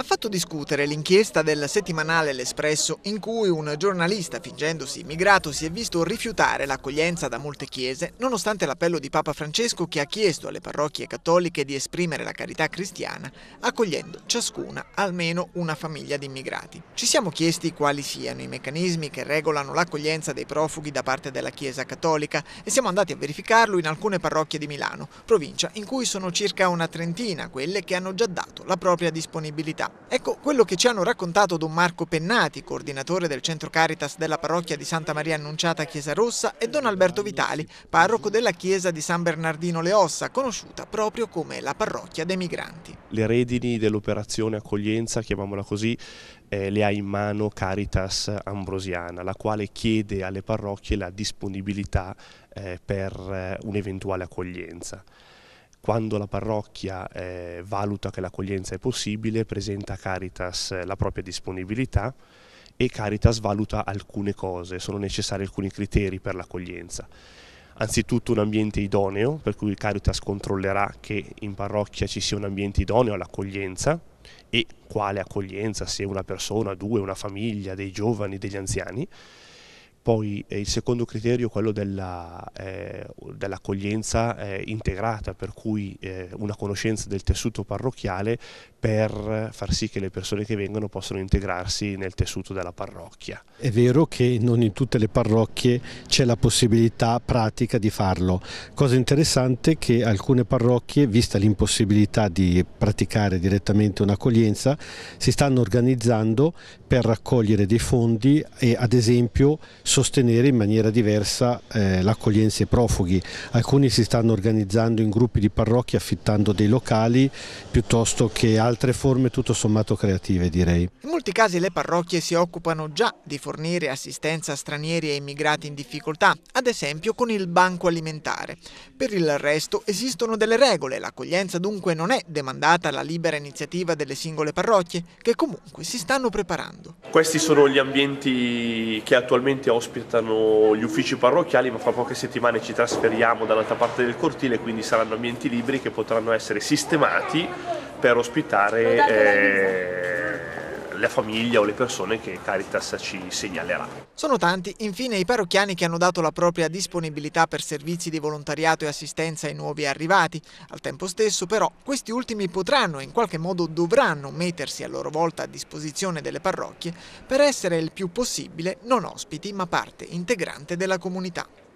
ha fatto discutere l'inchiesta del settimanale L'Espresso in cui un giornalista fingendosi immigrato si è visto rifiutare l'accoglienza da molte chiese nonostante l'appello di Papa Francesco che ha chiesto alle parrocchie cattoliche di esprimere la carità cristiana accogliendo ciascuna almeno una famiglia di immigrati. Ci siamo chiesti quali siano i meccanismi che regolano l'accoglienza dei profughi da parte della Chiesa cattolica e siamo andati a verificarlo in alcune parrocchie di Milano, provincia in cui sono circa una trentina quelle che hanno già dato la propria disponibilità. Ecco quello che ci hanno raccontato Don Marco Pennati, coordinatore del centro Caritas della parrocchia di Santa Maria Annunciata Chiesa Rossa, e Don Alberto Vitali, parroco della chiesa di San Bernardino Le Ossa, conosciuta proprio come la parrocchia dei migranti. Le redini dell'operazione accoglienza, chiamiamola così, eh, le ha in mano Caritas Ambrosiana, la quale chiede alle parrocchie la disponibilità eh, per eh, un'eventuale accoglienza. Quando la parrocchia eh, valuta che l'accoglienza è possibile, presenta a Caritas eh, la propria disponibilità e Caritas valuta alcune cose, sono necessari alcuni criteri per l'accoglienza. Anzitutto un ambiente idoneo, per cui Caritas controllerà che in parrocchia ci sia un ambiente idoneo all'accoglienza e quale accoglienza, se una persona, due, una famiglia, dei giovani, degli anziani poi eh, il secondo criterio è quello eh, dell'accoglienza eh, dell eh, integrata, per cui eh, una conoscenza del tessuto parrocchiale per far sì che le persone che vengono possano integrarsi nel tessuto della parrocchia. È vero che non in tutte le parrocchie c'è la possibilità pratica di farlo. Cosa interessante è che alcune parrocchie, vista l'impossibilità di praticare direttamente un'accoglienza, si stanno organizzando per raccogliere dei fondi e ad esempio sostenere in maniera diversa eh, l'accoglienza ai profughi. Alcuni si stanno organizzando in gruppi di parrocchie affittando dei locali piuttosto che altre forme tutto sommato creative direi. In molti casi le parrocchie si occupano già di fornire assistenza a stranieri e immigrati in difficoltà, ad esempio con il banco alimentare. Per il resto esistono delle regole, l'accoglienza dunque non è demandata alla libera iniziativa delle singole parrocchie che comunque si stanno preparando. Questi sono gli ambienti che attualmente ho ospitano gli uffici parrocchiali, ma fra poche settimane ci trasferiamo dall'altra parte del cortile, quindi saranno ambienti liberi che potranno essere sistemati per ospitare la famiglia o le persone che Caritas ci segnalerà. Sono tanti, infine, i parrocchiani che hanno dato la propria disponibilità per servizi di volontariato e assistenza ai nuovi arrivati. Al tempo stesso, però, questi ultimi potranno e in qualche modo dovranno mettersi a loro volta a disposizione delle parrocchie per essere il più possibile non ospiti ma parte integrante della comunità.